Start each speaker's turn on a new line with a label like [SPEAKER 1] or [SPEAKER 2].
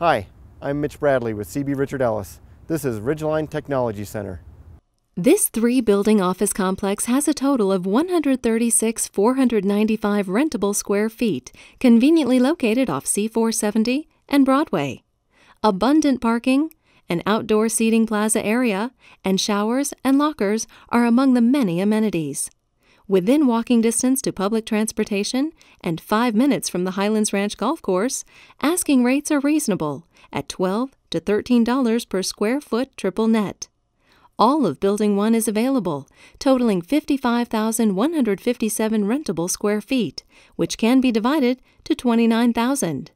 [SPEAKER 1] Hi, I'm Mitch Bradley with CB Richard Ellis. This is Ridgeline Technology Center.
[SPEAKER 2] This three building office complex has a total of 136,495 rentable square feet, conveniently located off C470 and Broadway. Abundant parking, an outdoor seating plaza area, and showers and lockers are among the many amenities within walking distance to public transportation and five minutes from the Highlands Ranch Golf Course, asking rates are reasonable at $12 to $13 per square foot triple net. All of Building 1 is available, totaling 55,157 rentable square feet, which can be divided to 29,000.